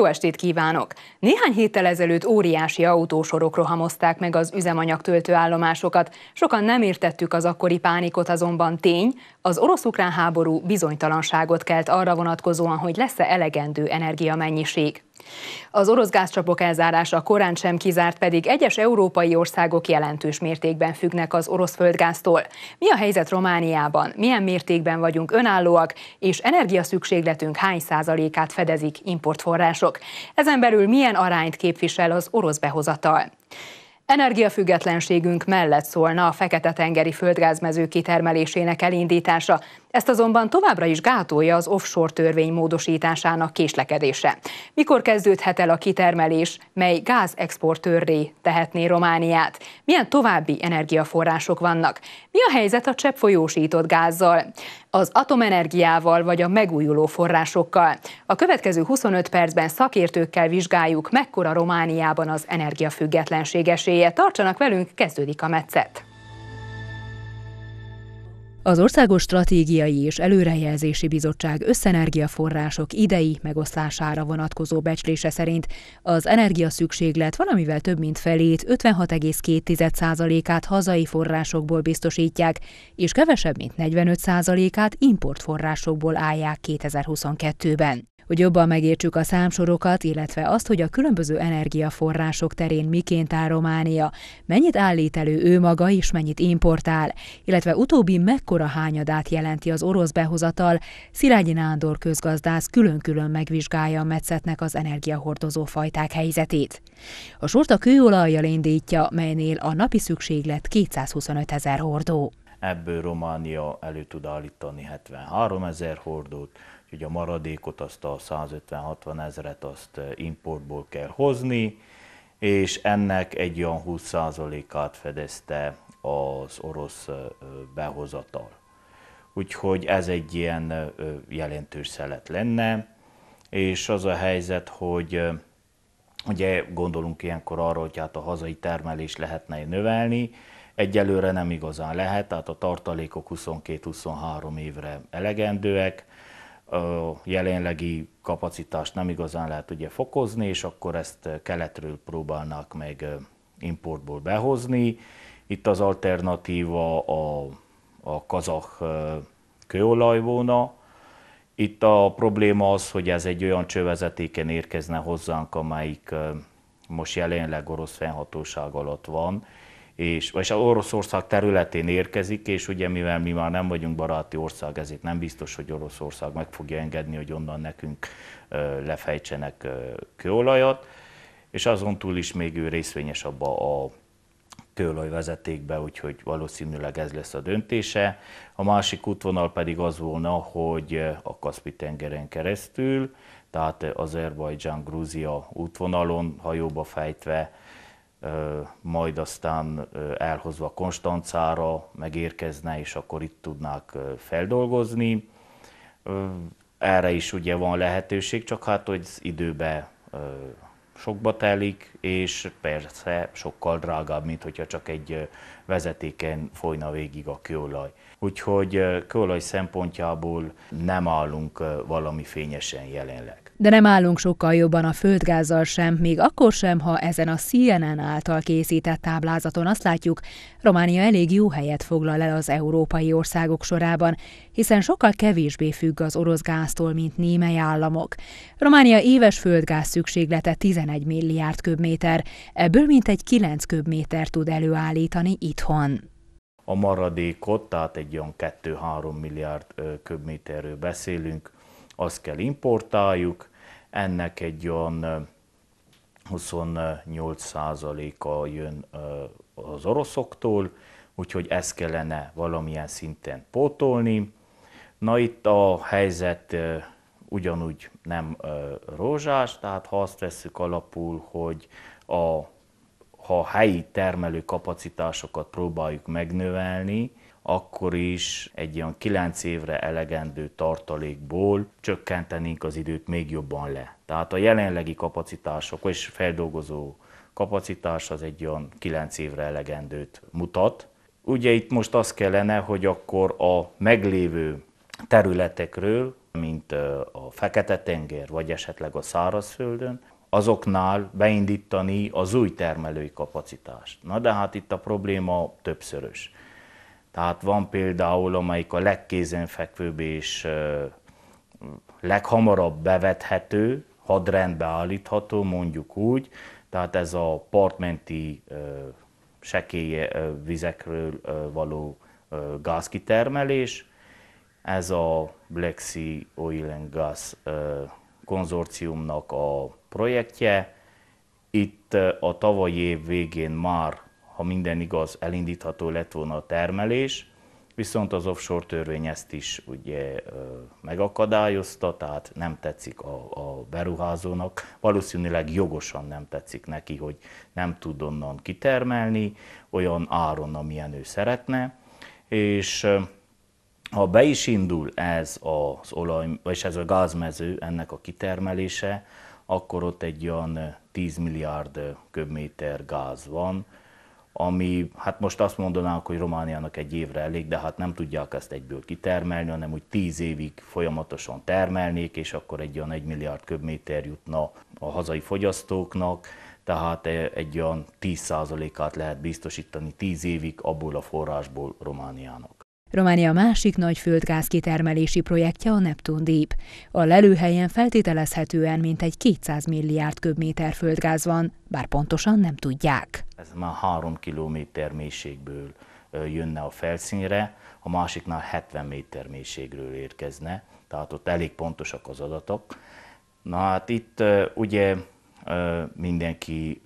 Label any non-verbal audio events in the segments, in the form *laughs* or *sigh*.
Jó estét kívánok! Néhány héttel ezelőtt óriási autósorok rohamozták meg az üzemanyagtöltő állomásokat. Sokan nem értettük az akkori pánikot, azonban tény, az orosz-ukrán háború bizonytalanságot kelt arra vonatkozóan, hogy lesz-e elegendő energiamennyiség. Az orosz gázcsapok elzárása korán sem kizárt, pedig egyes európai országok jelentős mértékben függnek az orosz földgáztól. Mi a helyzet Romániában? Milyen mértékben vagyunk önállóak, és energiaszükségletünk hány százalékát fedezik importforrások? Ezen belül milyen arányt képvisel az orosz behozatal? Energiafüggetlenségünk mellett szólna a Fekete-tengeri földgázmező kitermelésének elindítása, ezt azonban továbbra is gátolja az offshore törvény módosításának késlekedése. Mikor kezdődhet el a kitermelés, mely gázexportőrré tehetné Romániát? Milyen további energiaforrások vannak? Mi a helyzet a csepp folyósított gázzal? Az atomenergiával vagy a megújuló forrásokkal? A következő 25 percben szakértőkkel vizsgáljuk, mekkora Romániában az energiafüggetlenség esélye. Tartsanak velünk, kezdődik a metszet. Az Országos Stratégiai és Előrejelzési Bizottság összenergiaforrások idei megoszlására vonatkozó becslése szerint az energiaszükséglet valamivel több mint felét 56,2%-át hazai forrásokból biztosítják, és kevesebb mint 45%-át importforrásokból állják 2022-ben. Hogy jobban megértsük a számsorokat, illetve azt, hogy a különböző energiaforrások terén miként áll Románia, mennyit állít elő ő maga és mennyit importál, illetve utóbbi mekkora hányadát jelenti az orosz behozatal, Szilágyi Nándor közgazdász külön-külön megvizsgálja a metszetnek az energiahordozó fajták helyzetét. A sort a kőolajjal indítja, melynél a napi szükséglet 225 ezer hordó. Ebből Románia elő tud állítani 73 ezer hordót, hogy a maradékot, azt a 150-60 ezeret, azt eh, importból kell hozni, és ennek egy olyan 20%-át fedezte az orosz eh, behozatal. Úgyhogy ez egy ilyen eh, jelentős szelet lenne, és az a helyzet, hogy ugye gondolunk ilyenkor arra, hogy hát a hazai termelés lehetne növelni, egyelőre nem igazán lehet, tehát a tartalékok 22-23 évre elegendőek, jelenlegi kapacitást nem igazán lehet ugye fokozni, és akkor ezt keletről próbálnak meg importból behozni. Itt az alternatíva a, a kazah kőolaj volna. Itt a probléma az, hogy ez egy olyan csövezetéken érkezne hozzánk, amelyik most jelenleg orosz fennhatóság alatt van, és, és Oroszország területén érkezik, és ugye mivel mi már nem vagyunk baráti ország, ezért nem biztos, hogy Oroszország meg fogja engedni, hogy onnan nekünk lefejtsenek kőolajat, és azon túl is még ő részvényes abba a kőolajvezetékbe, úgyhogy valószínűleg ez lesz a döntése. A másik útvonal pedig az volna, hogy a kaspi tengeren keresztül, tehát Azerbajdzsán-Grúzia útvonalon hajóba fejtve majd aztán elhozva Konstancára megérkezne, és akkor itt tudnák feldolgozni. Erre is ugye van lehetőség, csak hát, hogy az időbe sokba telik, és persze sokkal drágább, mint hogyha csak egy vezetéken folyna végig a kőolaj. Úgyhogy kőolaj szempontjából nem állunk valami fényesen jelenleg de nem állunk sokkal jobban a földgázzal sem, még akkor sem, ha ezen a CNN által készített táblázaton azt látjuk, Románia elég jó helyet foglal el az európai országok sorában, hiszen sokkal kevésbé függ az orosz gáztól, mint némely államok. Románia éves földgáz szükséglete 11 milliárd köbméter, ebből mintegy 9 köbméter tud előállítani itthon a maradékot, tehát egy olyan 2-3 milliárd köbméterről beszélünk, azt kell importáljuk, ennek egy olyan 28%-a jön az oroszoktól, úgyhogy ezt kellene valamilyen szinten pótolni. Na itt a helyzet ugyanúgy nem rózsás, tehát ha azt veszük alapul, hogy a, ha a helyi termelő kapacitásokat próbáljuk megnövelni, akkor is egy olyan 9 évre elegendő tartalékból csökkentenénk az időt még jobban le. Tehát a jelenlegi kapacitások és feldolgozó kapacitás az egy olyan 9 évre elegendőt mutat. Ugye itt most az kellene, hogy akkor a meglévő területekről, mint a Fekete-tenger, vagy esetleg a szárazföldön, azoknál beindítani az új termelői kapacitást. Na de hát itt a probléma többszörös. Tehát van például, amelyik a legkézenfekvőbb és leghamarabb bevethető, hadrendbe állítható, mondjuk úgy, tehát ez a partmenti sekély vizekről való gázkitermelés, ez a Black Sea Oil and Gas konzorciumnak a projektje. Itt a tavalyi év végén már ha minden igaz, elindítható lett volna a termelés, viszont az offshore törvény ezt is ugye megakadályozta, tehát nem tetszik a, a beruházónak, valószínűleg jogosan nem tetszik neki, hogy nem tud onnan kitermelni olyan áron, amilyen ő szeretne, és ha be is indul ez az olaj, vagy ez a gázmező, ennek a kitermelése, akkor ott egy olyan 10 milliárd köbméter gáz van, ami hát most azt mondanánk, hogy Romániának egy évre elég, de hát nem tudják ezt egyből kitermelni, hanem úgy tíz évig folyamatosan termelnék, és akkor egy olyan egy milliárd köbméter jutna a hazai fogyasztóknak, tehát e, egy olyan 10%-át lehet biztosítani tíz évig abból a forrásból Romániának. Románia másik nagy földgáz kitermelési projektje a Neptun Deep. A lelőhelyen feltételezhetően mintegy 200 milliárd köbméter földgáz van, bár pontosan nem tudják. Ez már 3 kilométer mélységből jönne a felszínre, a másiknál 70 méter mélységről érkezne, tehát ott elég pontosak az adatok. Na hát itt ugye Mindenki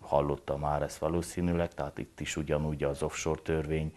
hallotta már ezt valószínűleg, tehát itt is ugyanúgy az offshore törvény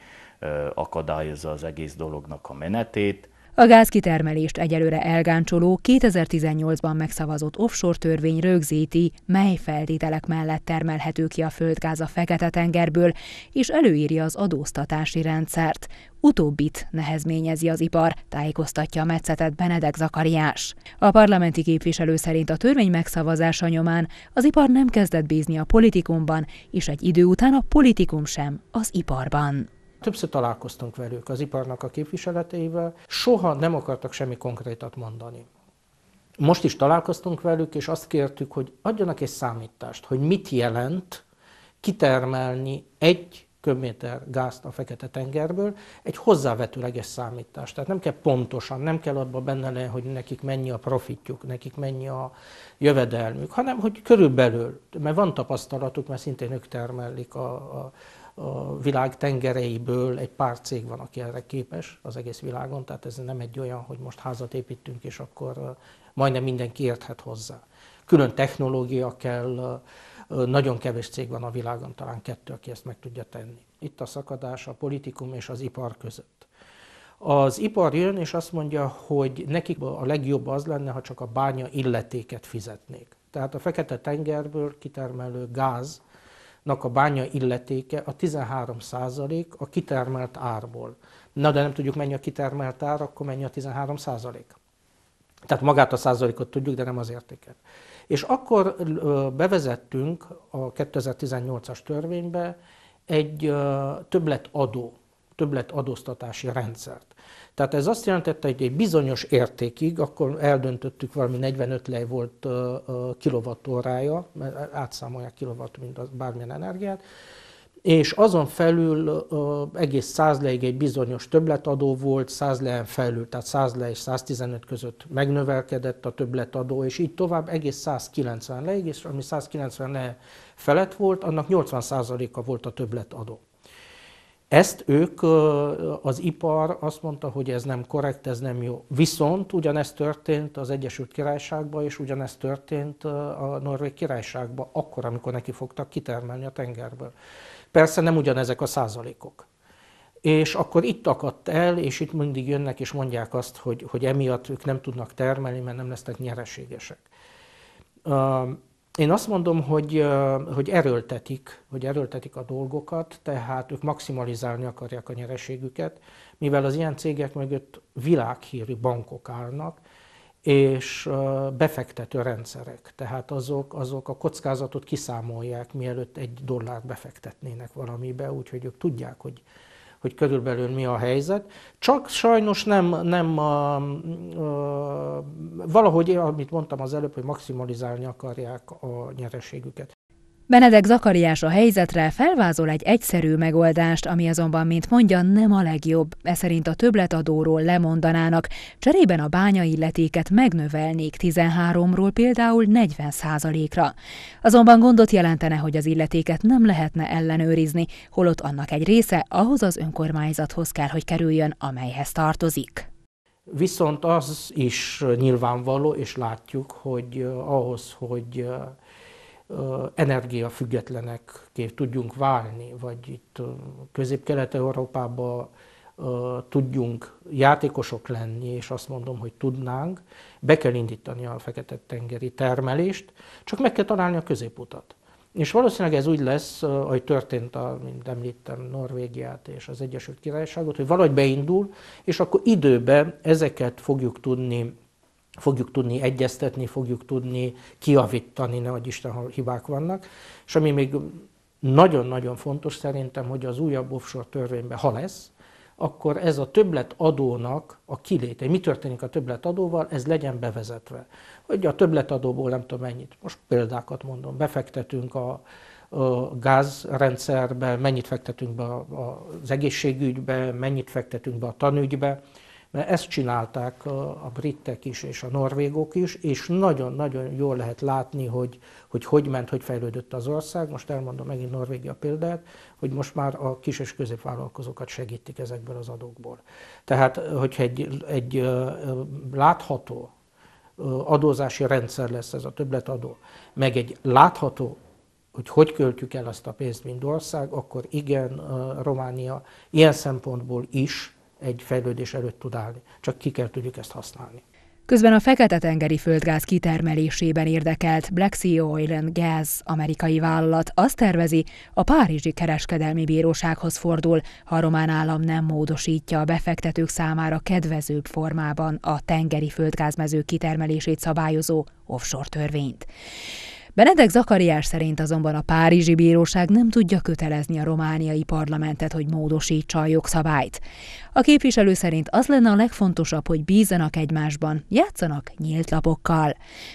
akadályozza az egész dolognak a menetét. A gázkitermelést egyelőre elgáncsoló 2018-ban megszavazott offshore törvény rögzíti, mely feltételek mellett termelhető ki a földgáz a Fekete-tengerből, és előírja az adóztatási rendszert. Utóbbit nehezményezi az ipar, tájékoztatja a metszetet Benedek Zakariás. A parlamenti képviselő szerint a törvény megszavazása nyomán az ipar nem kezdett bízni a politikumban, és egy idő után a politikum sem az iparban. Többször találkoztunk velük, az iparnak a képviseleteivel, soha nem akartak semmi konkrétat mondani. Most is találkoztunk velük, és azt kértük, hogy adjanak egy számítást, hogy mit jelent kitermelni egy köbméter gázt a Fekete-tengerből, egy hozzávetőleges számítást. Tehát nem kell pontosan, nem kell abba benne le, hogy nekik mennyi a profitjuk, nekik mennyi a jövedelmük, hanem hogy körülbelül, mert van tapasztalatuk, mert szintén ők termelik a, a a világ tengereiből egy pár cég van, aki erre képes az egész világon, tehát ez nem egy olyan, hogy most házat építünk, és akkor majdnem mindenki érthet hozzá. Külön technológia kell, nagyon kevés cég van a világon, talán kettő, aki ezt meg tudja tenni. Itt a szakadás a politikum és az ipar között. Az ipar jön és azt mondja, hogy nekik a legjobb az lenne, ha csak a bánya illetéket fizetnék. Tehát a Fekete-tengerből kitermelő gáz a bánya illetéke a 13 százalék a kitermelt árból. Na de nem tudjuk mennyi a kitermelt ár, akkor mennyi a 13 százalék. Tehát magát a százalékot tudjuk, de nem az értéket. És akkor bevezettünk a 2018-as törvénybe egy többletadó többlet adóztatási rendszert. Tehát ez azt jelentette, hogy egy bizonyos értékig, akkor eldöntöttük, valami 45 lej volt kilovattórája, mert átszámolják kilovatt, mint bármilyen energiát, és azon felül egész 100 leig egy bizonyos többletadó volt, 100 lejen felül, tehát 100 le és 115 között megnövelkedett a többletadó, és így tovább egész 190 leig, és ami 190 le felett volt, annak 80%-a volt a többletadó. Ezt ők, az ipar azt mondta, hogy ez nem korrekt, ez nem jó. Viszont ugyanezt történt az Egyesült Királyságban, és ugyanezt történt a Norvég Királyságban, akkor, amikor neki fogtak kitermelni a tengerből. Persze nem ugyanezek a százalékok. És akkor itt akadt el, és itt mindig jönnek és mondják azt, hogy, hogy emiatt ők nem tudnak termelni, mert nem lesznek nyereségesek. Én azt mondom, hogy, hogy erőltetik, hogy erőltetik a dolgokat, tehát ők maximalizálni akarják a nyereségüket, mivel az ilyen cégek mögött világhírű bankok állnak, és befektető rendszerek. Tehát azok, azok a kockázatot kiszámolják, mielőtt egy dollárt befektetnének valamibe, úgyhogy ők tudják, hogy hogy körülbelül mi a helyzet. Csak sajnos nem, nem a, a, valahogy, amit mondtam az előbb, hogy maximalizálni akarják a nyereségüket. Benedek Zakariás a helyzetre felvázol egy egyszerű megoldást, ami azonban, mint mondja, nem a legjobb. E szerint a többletadóról lemondanának, cserében a bánya illetéket megnövelnék 13-ról például 40%-ra. Azonban gondot jelentene, hogy az illetéket nem lehetne ellenőrizni, holott annak egy része ahhoz az önkormányzathoz kell, hogy kerüljön, amelyhez tartozik. Viszont az is nyilvánvaló, és látjuk, hogy eh, ahhoz, hogy eh, energiafüggetlenek tudjunk válni, vagy itt közép-kelet-európában tudjunk játékosok lenni, és azt mondom, hogy tudnánk, be kell indítani a fekete-tengeri termelést, csak meg kell találni a középutat. És valószínűleg ez úgy lesz, ahogy történt, a, mint említem, Norvégiát és az Egyesült Királyságot, hogy valahogy beindul, és akkor időben ezeket fogjuk tudni fogjuk tudni egyeztetni, fogjuk tudni kiavítani, nehogy Isten, ha hibák vannak. És ami még nagyon-nagyon fontos szerintem, hogy az újabb offshore törvényben, ha lesz, akkor ez a többletadónak a kiléte, mi történik a többletadóval? ez legyen bevezetve. Hogy a többletadóból nem tudom mennyit, most példákat mondom, befektetünk a, a gázrendszerbe, mennyit fektetünk be az egészségügybe, mennyit fektetünk be a tanügybe, mert ezt csinálták a, a britek is, és a norvégok is, és nagyon-nagyon jól lehet látni, hogy, hogy hogy ment, hogy fejlődött az ország. Most elmondom megint Norvégia példát, hogy most már a kis és középvállalkozókat segítik ezekből az adókból. Tehát, hogyha egy, egy látható adózási rendszer lesz ez a többletadó, meg egy látható hogy hogy költjük el azt a pénzt, mint ország, akkor igen, Románia ilyen szempontból is egy fejlődés előtt tud állni. Csak ki kell tudjuk ezt használni. Közben a fekete-tengeri földgáz kitermelésében érdekelt Black Sea Oil and Gas amerikai vállalat azt tervezi, a Párizsi Kereskedelmi Bírósághoz fordul, ha a román állam nem módosítja a befektetők számára kedvezőbb formában a tengeri földgázmező kitermelését szabályozó offshore törvényt. Benedek Zakariás szerint azonban a Párizsi Bíróság nem tudja kötelezni a romániai parlamentet, hogy módosítsa a jogszabályt. A képviselő szerint az lenne a legfontosabb, hogy bízzanak egymásban, játszanak nyílt lapokkal.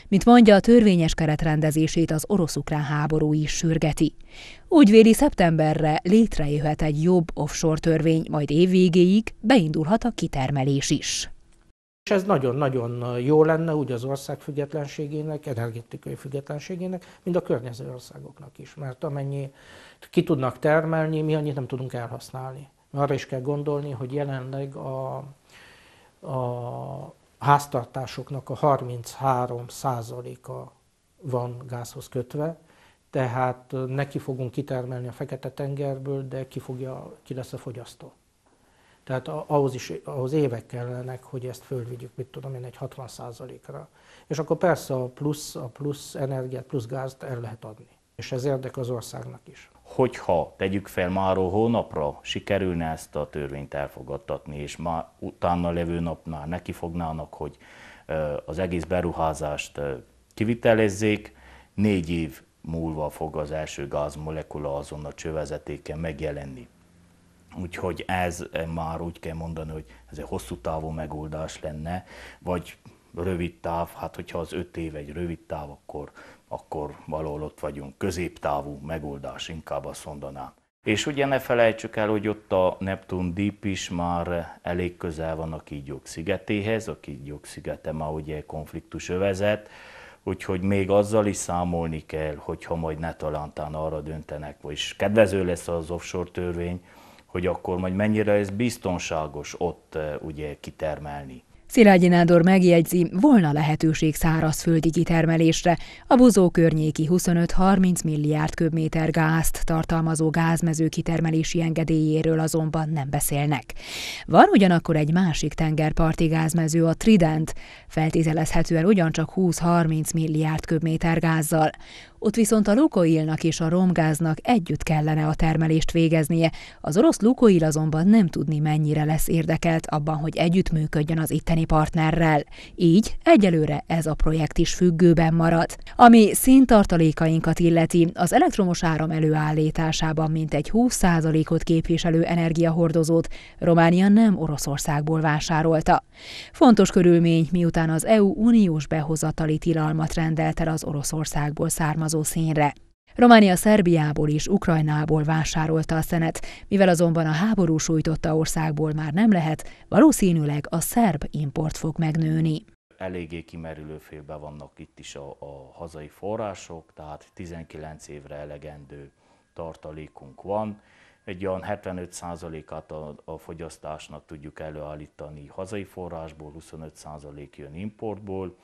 Mint mondja, a törvényes keretrendezését rendezését az orosz-ukrán háború is sürgeti. Úgy véli szeptemberre létrejöhet egy jobb offshore törvény, majd évvégéig beindulhat a kitermelés is. És ez nagyon-nagyon jó lenne úgy az ország függetlenségének, energetikai függetlenségének, mint a környező országoknak is. Mert amennyi ki tudnak termelni, mi annyit nem tudunk elhasználni. Arra is kell gondolni, hogy jelenleg a, a háztartásoknak a 33%-a van gázhoz kötve, tehát neki fogunk kitermelni a Fekete-tengerből, de ki, fogja, ki lesz a fogyasztó. Tehát ahhoz is ahhoz évek kellenek, hogy ezt fölvigyük, mit tudom én, egy 60%-ra. És akkor persze a plusz, a plusz energiát, plusz gázt el lehet adni. És ez érdek az országnak is. Hogyha tegyük fel máról hónapra, sikerülne ezt a törvényt elfogadtatni, és már utána levő napnál neki fognának, hogy az egész beruházást kivitelezzék, négy év múlva fog az első gázmolekula azon a csövezetéken megjelenni. Úgyhogy ez eh, már úgy kell mondani, hogy ez egy hosszú távú megoldás lenne, vagy rövid táv, hát hogyha az öt év egy rövid táv, akkor, akkor valahol ott vagyunk. Középtávú megoldás, inkább azt mondanám. És ugye ne felejtsük el, hogy ott a Neptun Deep is már elég közel van a kígyók szigetéhez, a kígyók szigete már ugye konfliktus övezet, úgyhogy még azzal is számolni kell, hogyha majd ne talántán arra döntenek, vagyis kedvező lesz az offshore törvény, hogy akkor majd mennyire ez biztonságos ott eh, ugye kitermelni. Szilágyi Nándor megjegyzi, volna lehetőség szárazföldi kitermelésre. A buzó környéki 25-30 milliárd köbméter gázt tartalmazó gázmező kitermelési engedélyéről azonban nem beszélnek. Van ugyanakkor egy másik tengerparti gázmező, a Trident, feltételezhetően ugyancsak 20-30 milliárd köbméter gázzal. Ott viszont a Lukoilnak és a romgáznak együtt kellene a termelést végeznie. Az orosz Lukoil azonban nem tudni mennyire lesz érdekelt abban, hogy együttműködjön az itteni partnerrel. Így egyelőre ez a projekt is függőben marad. Ami széntartalékainkat illeti, az elektromos áram előállításában mintegy 20%-ot képviselő energiahordozót Románia nem Oroszországból vásárolta. Fontos körülmény, miután az EU uniós behozatali tilalmat rendelt el az Oroszországból származó vonatkozó színre. Románia Szerbiából és Ukrajnából vásárolta a szenet, mivel azonban a háború sújtotta országból már nem lehet, valószínűleg a szerb import fog megnőni. Eléggé kimerülő félben vannak itt is a, a hazai források, tehát 19 évre elegendő tartalékunk van. Egy olyan 75%-át a, a fogyasztásnak tudjuk előállítani hazai forrásból, 25% jön importból,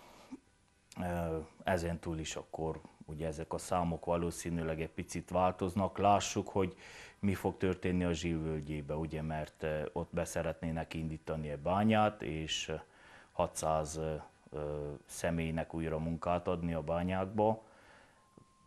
ezen túl is akkor Ugye ezek a számok valószínűleg egy picit változnak. Lássuk, hogy mi fog történni a Zsilvölgyébe, ugye, mert eh, ott beszeretnének indítani egy bányát, és 600 eh, eh, személynek újra munkát adni a bányákba.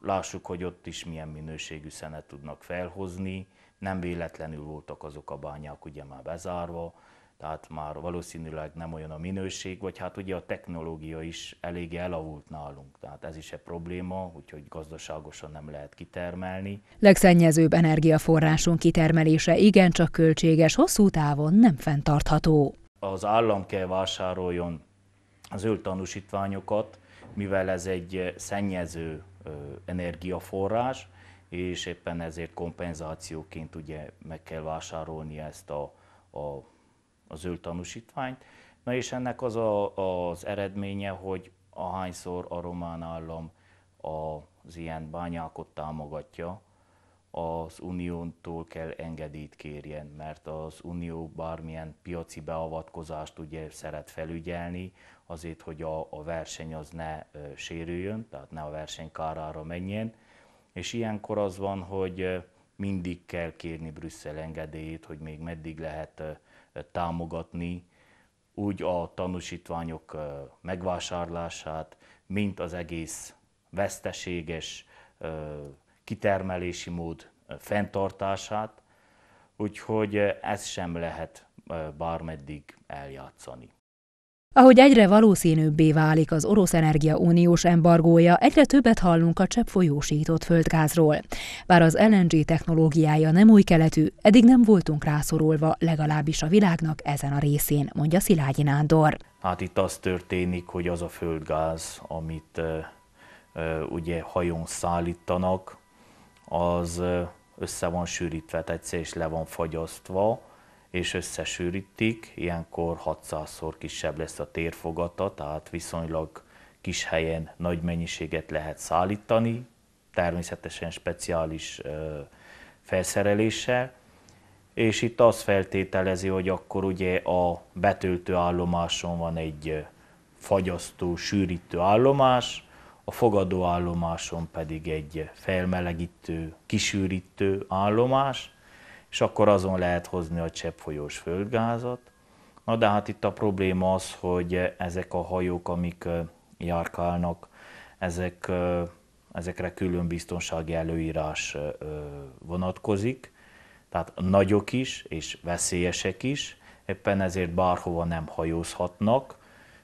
Lássuk, hogy ott is milyen minőségű szenet tudnak felhozni. Nem véletlenül voltak azok a bányák ugye már bezárva, tehát már valószínűleg nem olyan a minőség, vagy hát ugye a technológia is eléggé elavult nálunk, tehát ez is egy probléma, úgyhogy gazdaságosan nem lehet kitermelni. Legszennyezőbb energiaforrásunk kitermelése igencsak költséges, hosszú távon nem fenntartható. Az állam kell vásároljon zöld tanúsítványokat, mivel ez egy szennyező energiaforrás, és éppen ezért kompenzációként ugye meg kell vásárolni ezt a, a az ő tanúsítványt. Na és ennek az a, az eredménye, hogy ahányszor a román állam az ilyen bányákot támogatja, az uniótól kell engedélyt kérjen, mert az unió bármilyen piaci beavatkozást ugye szeret felügyelni, azért, hogy a, a verseny az ne ö, sérüljön, tehát ne a verseny kárára menjen, és ilyenkor az van, hogy mindig kell kérni Brüsszel engedélyét, hogy még meddig lehet támogatni úgy a tanúsítványok megvásárlását, mint az egész veszteséges kitermelési mód fenntartását, úgyhogy ez sem lehet bármeddig eljátszani. Ahogy egyre valószínűbbé válik az orosz energia uniós embargója, egyre többet hallunk a csepp folyósított földgázról. Bár az LNG technológiája nem új keletű, eddig nem voltunk rászorulva, legalábbis a világnak ezen a részén, mondja Szilágyi Nándor. Hát itt az történik, hogy az a földgáz, amit ugye hajón szállítanak, az össze van sűrítve, egyszer és le van fagyasztva, és összesűrítik, ilyenkor 600-szor kisebb lesz a térfogata, tehát viszonylag kis helyen nagy mennyiséget lehet szállítani, természetesen speciális felszereléssel, és itt az feltételezi, hogy akkor ugye a betöltő állomáson van egy fagyasztó, sűrítő állomás, a fogadó állomáson pedig egy felmelegítő, kisűrítő állomás, és akkor azon lehet hozni a cseppfolyós földgázat. Na de hát itt a probléma az, hogy ezek a hajók, amik járkálnak, ezek, ezekre külön biztonsági előírás vonatkozik, tehát nagyok is és veszélyesek is, éppen ezért bárhova nem hajózhatnak,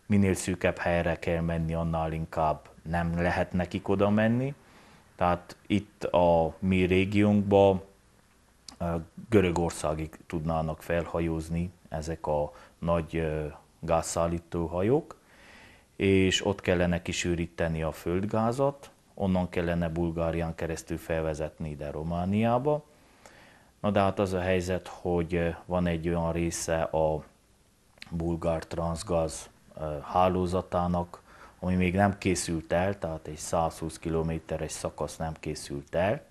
minél szűkebb helyre kell menni, annál inkább nem lehet nekik oda menni. Tehát itt a mi régiónkban Görögországig tudnának felhajózni ezek a nagy gázszállító hajók, és ott kellene kisűríteni a földgázat, onnan kellene Bulgárián keresztül felvezetni ide Romániába. Na de hát az a helyzet, hogy van egy olyan része a bulgár transgaz hálózatának, ami még nem készült el, tehát egy 120 kilométeres szakasz nem készült el,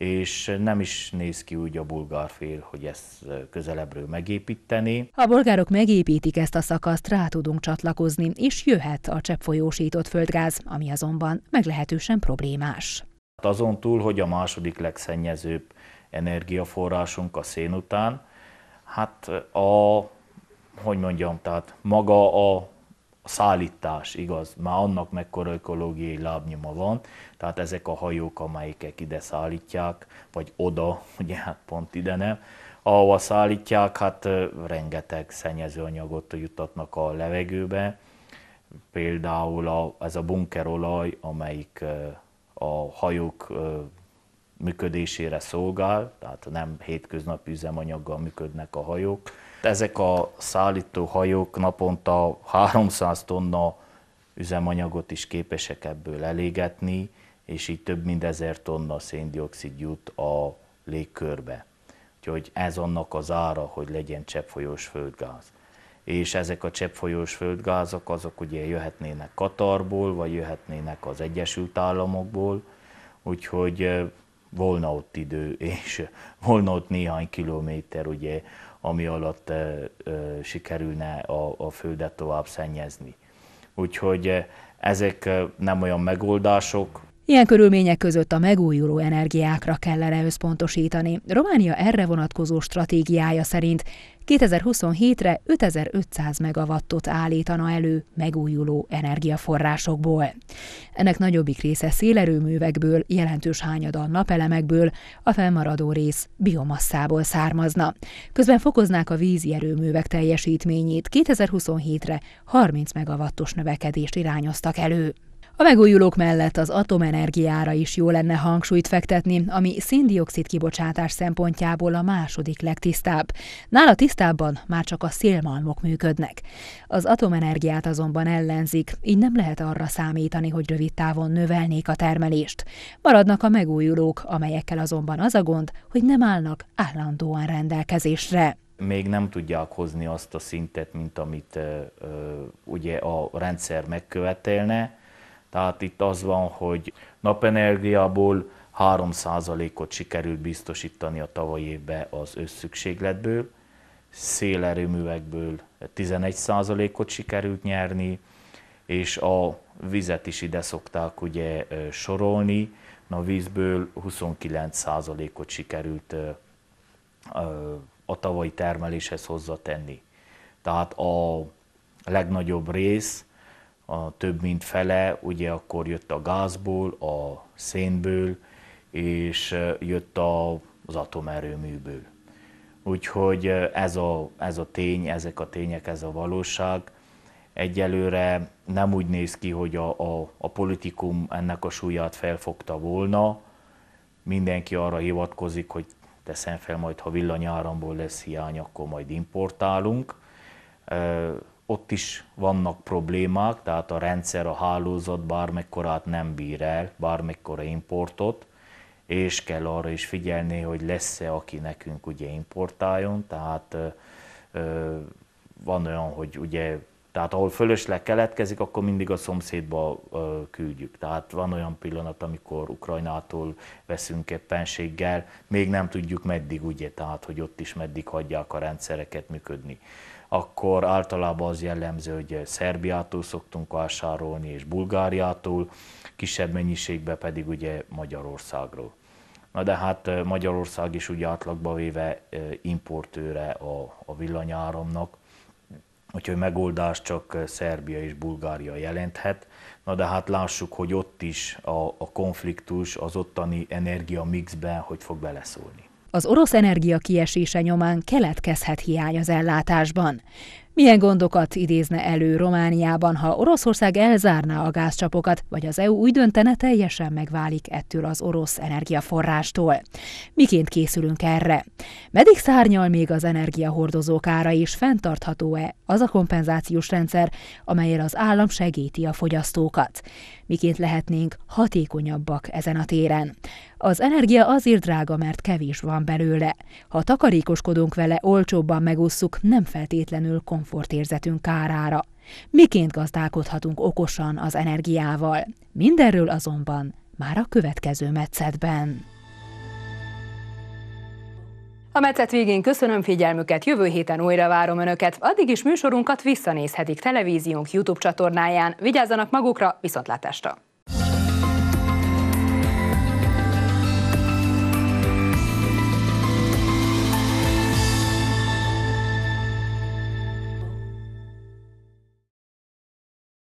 és nem is néz ki úgy a bulgár fél, hogy ezt közelebbről megépíteni. Ha a bolgárok megépítik ezt a szakaszt, rá tudunk csatlakozni, és jöhet a cseppfolyósított földgáz, ami azonban meglehetősen problémás. Hát azon túl, hogy a második legszennyezőbb energiaforrásunk a szén után, hát a, hogy mondjam, tehát maga a szállítás, igaz, már annak mekkora ökológiai lábnyoma van, tehát ezek a hajók, amelyek ide szállítják, vagy oda, *laughs* ugye hát pont ide nem, ahova szállítják, hát rengeteg szennyezőanyagot jutatnak a levegőbe, például a, ez a bunkerolaj, amelyik a hajók működésére szolgál, tehát nem hétköznapi üzemanyaggal működnek a hajók. Ezek a szállító hajók naponta 300 tonna üzemanyagot is képesek ebből elégetni, és így több mint 1000 tonna széndiokszid jut a légkörbe. Úgyhogy ez annak az ára, hogy legyen cseppfolyós földgáz. És ezek a cseppfolyós földgázok, azok ugye jöhetnének Katarból, vagy jöhetnének az Egyesült Államokból, úgyhogy volna ott idő, és volna ott néhány kilométer, ugye, ami alatt sikerülne a, a földet tovább szennyezni. Úgyhogy ezek nem olyan megoldások, Ilyen körülmények között a megújuló energiákra kellene összpontosítani. Románia erre vonatkozó stratégiája szerint 2027-re 5500 megawattot állítana elő megújuló energiaforrásokból. Ennek nagyobbik része szélerőművekből, jelentős hányada napelemekből, a felmaradó rész biomasszából származna. Közben fokoznák a vízi erőművek teljesítményét, 2027-re 30 megawattos növekedést irányoztak elő. A megújulók mellett az atomenergiára is jó lenne hangsúlyt fektetni, ami széndiokszid kibocsátás szempontjából a második legtisztább. Nála tisztábban már csak a szélmalmok működnek. Az atomenergiát azonban ellenzik, így nem lehet arra számítani, hogy rövid távon növelnék a termelést. Maradnak a megújulók, amelyekkel azonban az a gond, hogy nem állnak állandóan rendelkezésre még nem tudják hozni azt a szintet, mint amit ö, ugye a rendszer megkövetelne, tehát itt az van, hogy napenergiából 3%-ot sikerült biztosítani a tavalyi évbe az összükségletből, szélerőművekből 11%-ot sikerült nyerni, és a vizet is ide szokták ugye sorolni, na vízből 29%-ot sikerült a tavalyi termeléshez hozzatenni. Tehát a legnagyobb rész a több mint fele, ugye akkor jött a gázból, a szénből, és jött a, az atomerőműből. Úgyhogy ez a, ez a tény, ezek a tények, ez a valóság. Egyelőre nem úgy néz ki, hogy a, a, a politikum ennek a súlyát felfogta volna. Mindenki arra hivatkozik, hogy teszem fel majd, ha villanyáramból lesz hiány, akkor majd importálunk ott is vannak problémák, tehát a rendszer, a hálózat bármekkorát nem bír el, bármekkora importot, és kell arra is figyelni, hogy lesz-e, aki nekünk ugye importáljon, tehát ö, van olyan, hogy ugye, tehát ahol fölösleg keletkezik, akkor mindig a szomszédba ö, küldjük. Tehát van olyan pillanat, amikor Ukrajnától veszünk éppenséggel, még nem tudjuk meddig, ugye, tehát hogy ott is meddig hagyják a rendszereket működni akkor általában az jellemző, hogy Szerbiától szoktunk vásárolni, és Bulgáriától, kisebb mennyiségben pedig ugye Magyarországról. Na de hát Magyarország is ugye átlagba véve importőre a, a villanyáramnak, úgyhogy megoldás csak Szerbia és Bulgária jelenthet. Na de hát lássuk, hogy ott is a, a konfliktus az ottani energia mixben hogy fog beleszólni. Az orosz energia kiesése nyomán keletkezhet hiány az ellátásban. Milyen gondokat idézne elő Romániában, ha Oroszország elzárná a gázcsapokat, vagy az EU úgy döntene teljesen megválik ettől az orosz energiaforrástól? Miként készülünk erre? Meddig szárnyal még az energiahordozók ára és fenntartható-e az a kompenzációs rendszer, amelyel az állam segíti a fogyasztókat? Miként lehetnénk hatékonyabbak ezen a téren? Az energia azért drága, mert kevés van belőle. Ha takarékoskodunk vele, olcsóbban megusszuk, nem feltétlenül komfort komfortérzetünk kárára. Miként gazdálkodhatunk okosan az energiával? Mindenről azonban már a következő metszetben. A metszet végén köszönöm figyelmüket, jövő héten újra várom Önöket. Addig is műsorunkat visszanézhetik televíziónk YouTube csatornáján. Vigyázzanak magukra, viszontlátásra!